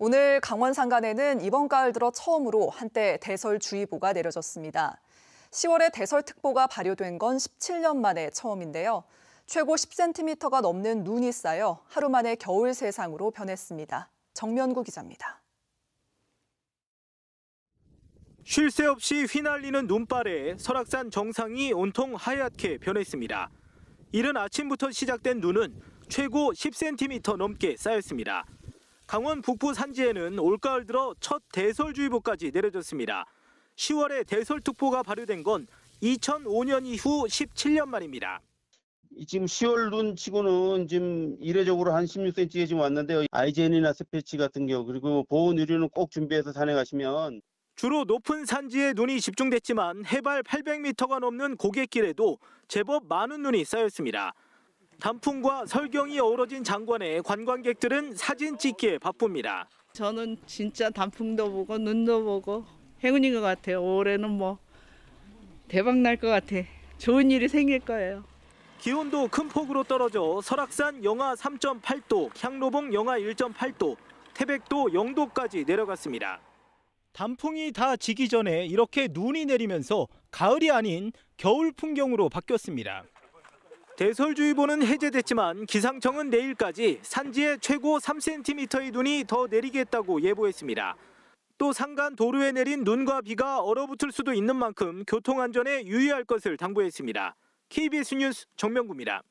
오늘 강원 산간에는 이번 가을 들어 처음으로 한때 대설주의보가 내려졌습니다. 10월에 대설특보가 발효된 건 17년 만에 처음인데요. 최고 10cm가 넘는 눈이 쌓여 하루 만에 겨울 세상으로 변했습니다. 정면구 기자입니다. 쉴 새 없이 휘날리는 눈발에 설악산 정상이 온통 하얗게 변했습니다. 이른 아침부터 시작된 눈은 최고 10cm 넘게 쌓였습니다. 강원 북부 산지에는 올가을 들어 첫 대설주의보까지 내려졌습니다. 10월에 대설특보가 발효된 건 2005년 이후 17년 만입니다. 지금 10월 눈 치고는 지금 이례적으로 한 16cm에 지금 왔는데요. 아이젠이나 스페치 같은 경우 그리고 보온 의류는 꼭 준비해서 산행하시면 주로 높은 산지에 눈이 집중됐지만 해발 800m가 넘는 고갯길에도 제법 많은 눈이 쌓였습니다. 단풍과 설경이 어우러진 장관에 관광객들은 사진 찍기에 바쁩니다. 저는 진짜 단풍도 보고 눈도 보고 행운인 것 같아요. 올해는 뭐 대박 날 것 같아. 좋은 일이 생길 거예요. 기온도 큰 폭으로 떨어져 설악산 영하 3.8도, 향로봉 영하 1.8도, 태백도 0도까지 내려갔습니다. 단풍이 다 지기 전에 이렇게 눈이 내리면서 가을이 아닌 겨울 풍경으로 바뀌었습니다. 대설주의보는 해제됐지만 기상청은 내일까지 산지에 최고 3cm의 눈이 더 내리겠다고 예보했습니다. 또 산간 도로에 내린 눈과 비가 얼어붙을 수도 있는 만큼 교통안전에 유의할 것을 당부했습니다. KBS 뉴스 정명구입니다.